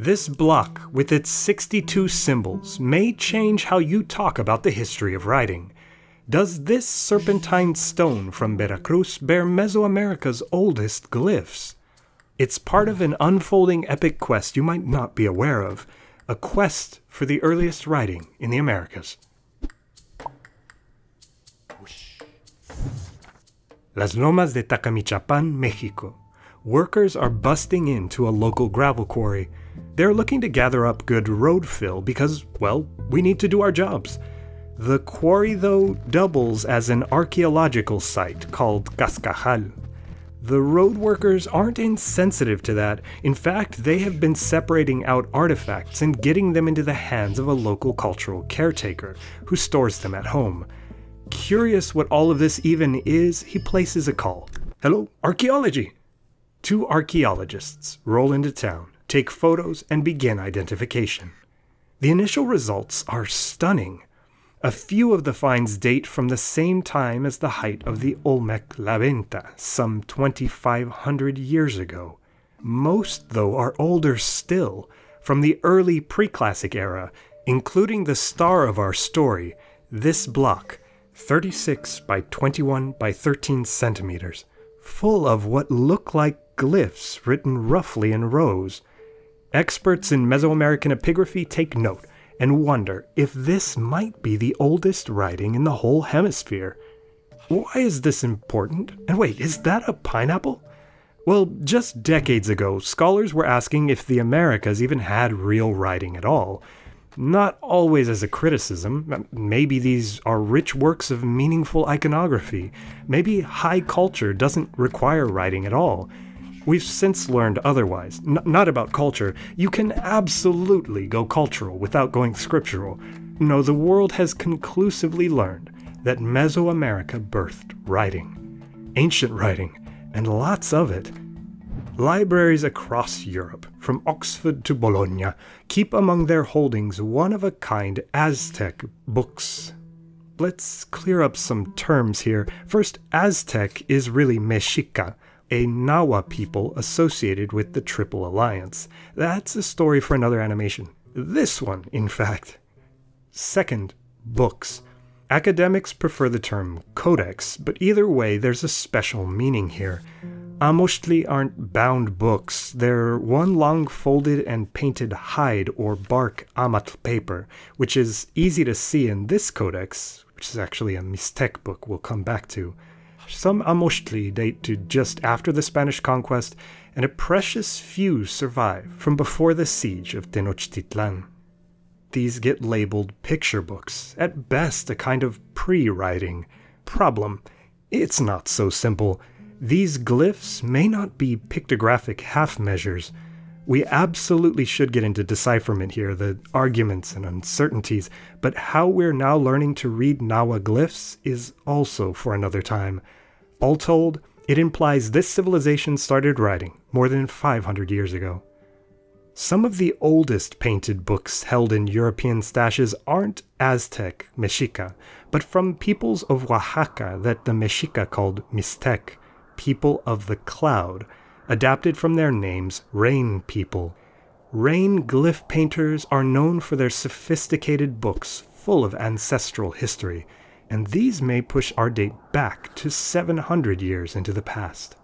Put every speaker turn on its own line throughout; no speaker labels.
This block, with its 62 symbols, may change how you talk about the history of writing. Does this serpentine stone from Veracruz bear Mesoamerica's oldest glyphs? It's part of an unfolding epic quest you might not be aware of, a quest for the earliest writing in the Americas. Las Lomas de Tacamichapan, Mexico, workers are busting into a local gravel quarry. They're looking to gather up good road fill because, well, we need to do our jobs. The quarry, though, doubles as an archaeological site called Cascajal. The road workers aren't insensitive to that. In fact, they have been separating out artifacts and getting them into the hands of a local cultural caretaker who stores them at home. Curious what all of this even is, he places a call. Hello, archaeology! Two archaeologists roll into town, take photos, and begin identification. The initial results are stunning. A few of the finds date from the same time as the height of the Olmec La Venta, some 2,500 years ago. Most, though, are older still, from the early preclassic era, including the star of our story, this block, 36 by 21 by 13 centimeters, full of what look like glyphs written roughly in rows. Experts in Mesoamerican epigraphy take note and wonder if this might be the oldest writing in the whole hemisphere. Why is this important? And wait, is that a pineapple? Well, just decades ago, scholars were asking if the Americas even had real writing at all. Not always as a criticism, maybe these are rich works of meaningful iconography. Maybe high culture doesn't require writing at all. We've since learned otherwise, N not about culture. You can absolutely go cultural without going scriptural. No, the world has conclusively learned that Mesoamerica birthed writing, ancient writing, and lots of it. Libraries across Europe, from Oxford to Bologna, keep among their holdings one of a kind Aztec books. Let's clear up some terms here. First, Aztec is really Mexica, a Nawa people associated with the Triple Alliance. That's a story for another animation. This one, in fact. Second, books. Academics prefer the term codex, but either way, there's a special meaning here. Amoshtli aren't bound books, they're one long folded and painted hide or bark amat paper, which is easy to see in this codex, which is actually a mistek book we'll come back to. Some Amoshtli date to just after the Spanish conquest, and a precious few survive from before the siege of Tenochtitlan. These get labeled picture books, at best a kind of pre-writing. Problem, it's not so simple. These glyphs may not be pictographic half measures, we absolutely should get into decipherment here, the arguments and uncertainties, but how we're now learning to read Nawa glyphs is also for another time. All told, it implies this civilization started writing more than 500 years ago. Some of the oldest painted books held in European stashes aren't Aztec, Mexica, but from peoples of Oaxaca that the Mexica called Mixtec, people of the cloud, adapted from their names, Rain People. Rain glyph painters are known for their sophisticated books full of ancestral history, and these may push our date back to 700 years into the past.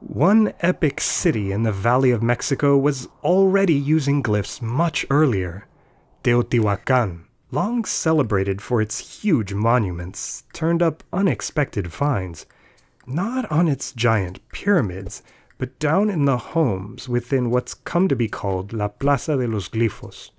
One epic city in the Valley of Mexico was already using glyphs much earlier. Teotihuacan, long celebrated for its huge monuments, turned up unexpected finds, not on its giant pyramids, but down in the homes within what's come to be called La Plaza de los Glifos.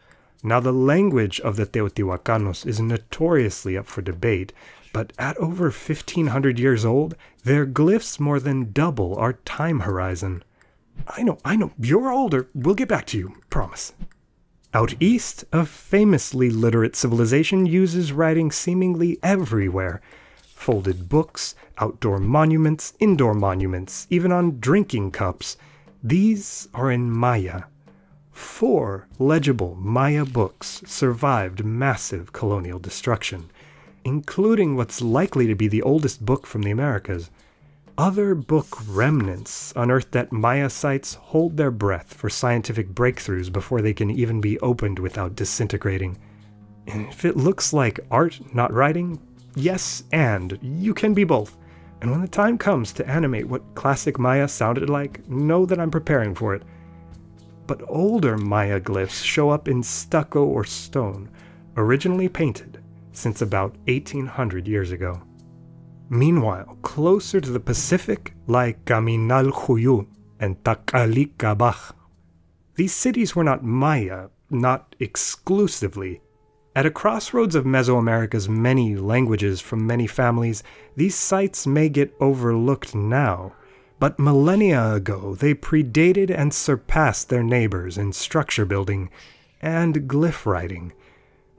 Now, the language of the Teotihuacanos is notoriously up for debate, but at over 1500 years old, their glyphs more than double our time horizon. I know, I know, you're older. We'll get back to you, promise. Out east, a famously literate civilization uses writing seemingly everywhere, folded books, outdoor monuments, indoor monuments, even on drinking cups. These are in Maya. Four legible Maya books survived massive colonial destruction, including what's likely to be the oldest book from the Americas. Other book remnants unearthed at Maya sites hold their breath for scientific breakthroughs before they can even be opened without disintegrating. If it looks like art, not writing, Yes, and. You can be both. And when the time comes to animate what classic Maya sounded like, know that I'm preparing for it. But older Maya glyphs show up in stucco or stone, originally painted since about 1800 years ago. Meanwhile, closer to the Pacific lie Caminalhuyu and Takalikabach. These cities were not Maya, not exclusively, at a crossroads of Mesoamerica's many languages from many families, these sites may get overlooked now, but millennia ago they predated and surpassed their neighbors in structure building and glyph writing.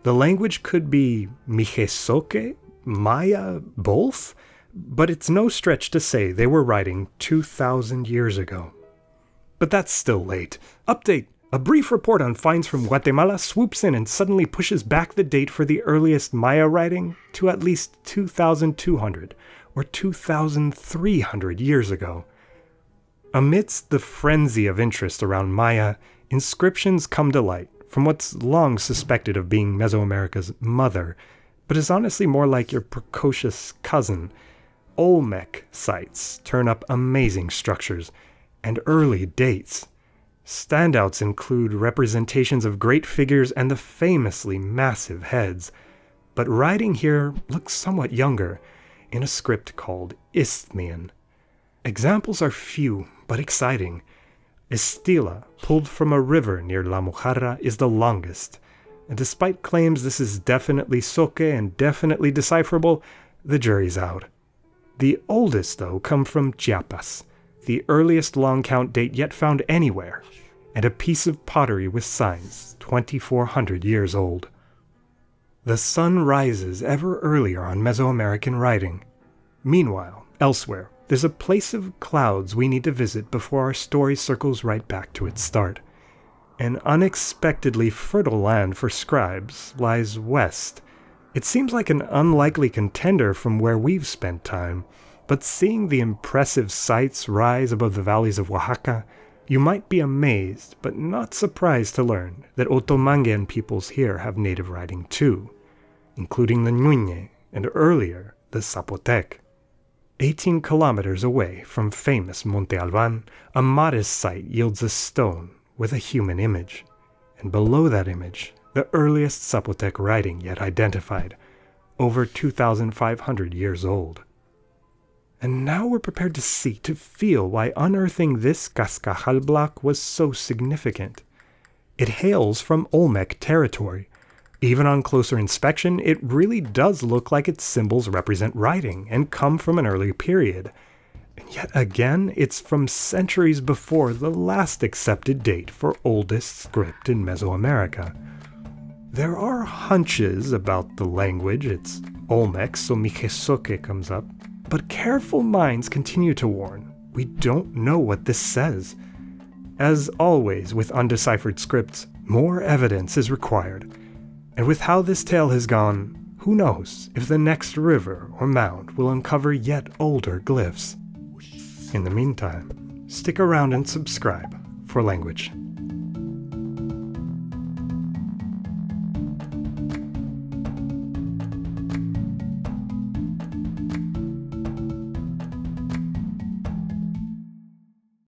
The language could be Mijesoque, Maya, both, but it's no stretch to say they were writing 2,000 years ago. But that's still late. Update! A brief report on finds from Guatemala swoops in and suddenly pushes back the date for the earliest Maya writing to at least 2,200 or 2,300 years ago. Amidst the frenzy of interest around Maya, inscriptions come to light from what's long suspected of being Mesoamerica's mother, but is honestly more like your precocious cousin. Olmec sites turn up amazing structures and early dates. Standouts include representations of great figures and the famously massive heads, but writing here looks somewhat younger, in a script called Isthmian. Examples are few, but exciting. Estila, pulled from a river near La Mujara, is the longest, and despite claims this is definitely soke and definitely decipherable, the jury's out. The oldest, though, come from Chiapas the earliest long count date yet found anywhere, and a piece of pottery with signs 2,400 years old. The sun rises ever earlier on Mesoamerican writing. Meanwhile, elsewhere, there's a place of clouds we need to visit before our story circles right back to its start. An unexpectedly fertile land for scribes lies west. It seems like an unlikely contender from where we've spent time, but seeing the impressive sights rise above the valleys of Oaxaca, you might be amazed but not surprised to learn that Otomangan peoples here have native writing too, including the Ñuñe and earlier the Zapotec. 18 kilometers away from famous Monte Alban, a modest site yields a stone with a human image, and below that image, the earliest Zapotec writing yet identified, over 2,500 years old. And now we're prepared to see, to feel why unearthing this Cascajal block was so significant. It hails from Olmec territory. Even on closer inspection, it really does look like its symbols represent writing and come from an early period. And yet again, it's from centuries before the last accepted date for oldest script in Mesoamerica. There are hunches about the language, it's Olmec, so Mikesoke comes up. But careful minds continue to warn we don't know what this says. As always with undeciphered scripts, more evidence is required. And with how this tale has gone, who knows if the next river or mound will uncover yet older glyphs. In the meantime, stick around and subscribe for language.